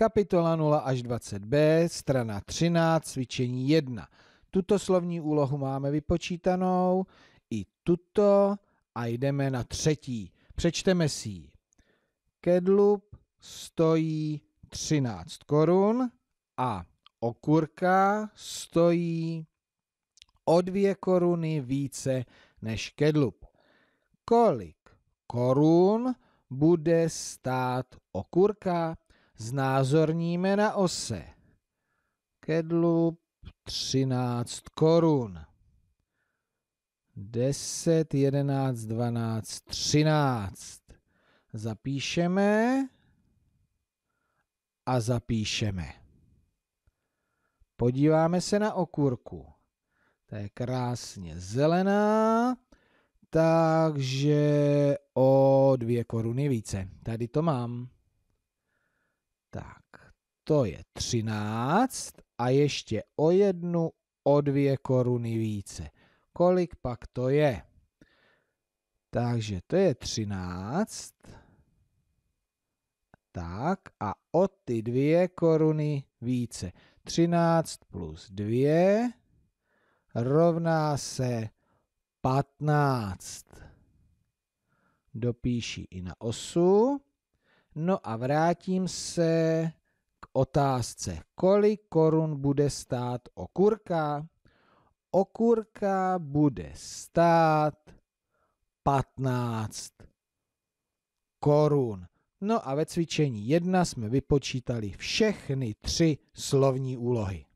Kapitola 0 až 20b, strana 13, cvičení 1. Tuto slovní úlohu máme vypočítanou, i tuto a jdeme na třetí. Přečteme si ji. Kedlup stojí 13 korun a okurka stojí o dvě koruny více než kedlup. Kolik korun bude stát okurka? znázorníme na ose. Kedlup 13 korun. 10, 11, 12, 13. Zapíšeme a zapíšeme. Podíváme se na okurku. Ta je krásně zelená, takže o dvě koruny více. Tady to mám. Tak, to je 13 a ještě o jednu, o dvě koruny více. Kolik pak to je? Takže to je 13. Tak a o ty dvě koruny více. 13 plus 2 rovná se 15. Dopíši i na 8. No a vrátím se k otázce, kolik korun bude stát okurka? Okurka bude stát 15 korun. No a ve cvičení 1 jsme vypočítali všechny tři slovní úlohy.